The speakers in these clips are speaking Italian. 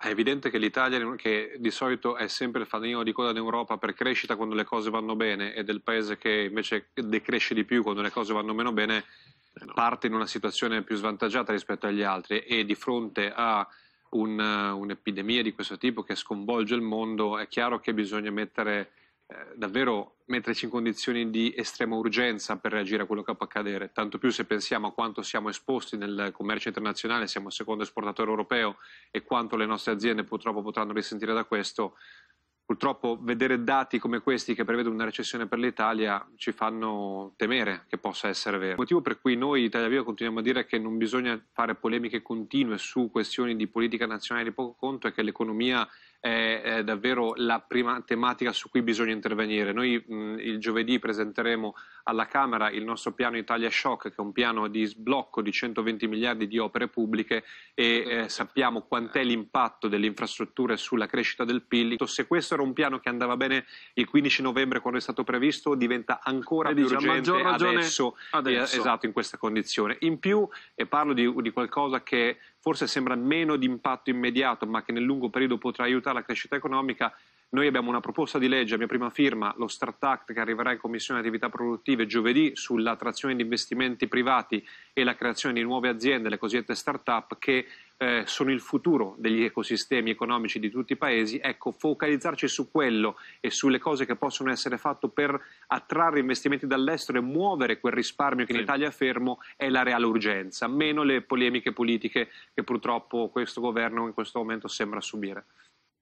È evidente che l'Italia, che di solito è sempre il fanalino di coda d'Europa per crescita quando le cose vanno bene, e del paese che invece decresce di più quando le cose vanno meno bene, eh parte in una situazione più svantaggiata rispetto agli altri e di fronte a un, un'epidemia di questo tipo che sconvolge il mondo, è chiaro che bisogna mettere eh, davvero metterci in condizioni di estrema urgenza per reagire a quello che può accadere, tanto più se pensiamo a quanto siamo esposti nel commercio internazionale, siamo il secondo esportatore europeo e quanto le nostre aziende purtroppo potranno risentire da questo. Purtroppo vedere dati come questi che prevedono una recessione per l'Italia ci fanno temere che possa essere vero. Il Motivo per cui noi Italia Viva continuiamo a dire che non bisogna fare polemiche continue su questioni di politica nazionale di poco conto è che l'economia è, è davvero la prima tematica su cui bisogna intervenire. Noi mh, il giovedì presenteremo alla Camera il nostro piano Italia Shock, che è un piano di sblocco di 120 miliardi di opere pubbliche e eh, sappiamo quant'è l'impatto delle infrastrutture sulla crescita del PIL. Se questo era un piano che andava bene il 15 novembre quando è stato previsto, diventa ancora più diciamo, urgente adesso, adesso. Eh, esatto, in questa condizione. In più, e parlo di, di qualcosa che forse sembra meno di impatto immediato, ma che nel lungo periodo potrà aiutare la crescita economica, noi abbiamo una proposta di legge a mia prima firma, lo Start Act, che arriverà in Commissione Attività Produttive giovedì sull'attrazione di investimenti privati e la creazione di nuove aziende, le cosiddette start-up, che eh, sono il futuro degli ecosistemi economici di tutti i paesi. Ecco, focalizzarci su quello e sulle cose che possono essere fatte per attrarre investimenti dall'estero e muovere quel risparmio che sì. in Italia è fermo è la reale urgenza, meno le polemiche politiche che purtroppo questo governo in questo momento sembra subire.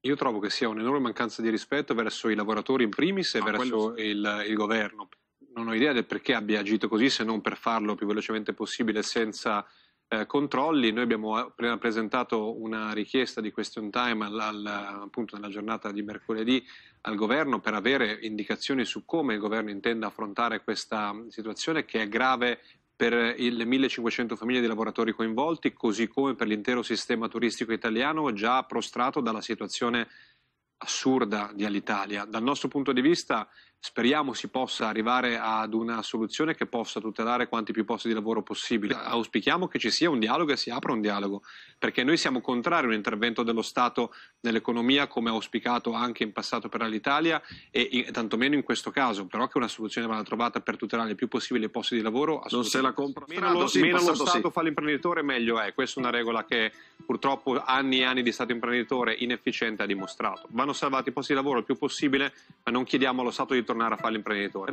Io trovo che sia un'enorme mancanza di rispetto verso i lavoratori in primis e no, ah, verso sì. il, il governo. Non ho idea del perché abbia agito così se non per farlo più velocemente possibile senza eh, controlli. Noi abbiamo eh, presentato una richiesta di question time al, al, appunto nella giornata di mercoledì al governo per avere indicazioni su come il governo intenda affrontare questa situazione che è grave per le 1500 famiglie di lavoratori coinvolti, così come per l'intero sistema turistico italiano già prostrato dalla situazione assurda di Alitalia. Dal nostro punto di vista speriamo si possa arrivare ad una soluzione che possa tutelare quanti più posti di lavoro possibili. Auspichiamo che ci sia un dialogo e si apra un dialogo, perché noi siamo contrari a un intervento dello Stato nell'economia come auspicato anche in passato per l'Italia e, e tantomeno in questo caso, però che una soluzione vada trovata per tutelare il più possibile i posti di lavoro. Non se la compra meno, lo, meno lo Stato sì. fa l'imprenditore meglio è, questa è una regola che purtroppo anni e anni di stato imprenditore inefficiente ha dimostrato. Vanno salvati i posti di lavoro il più possibile, ma non chiediamo allo Stato di tornare a fare l'imprenditore.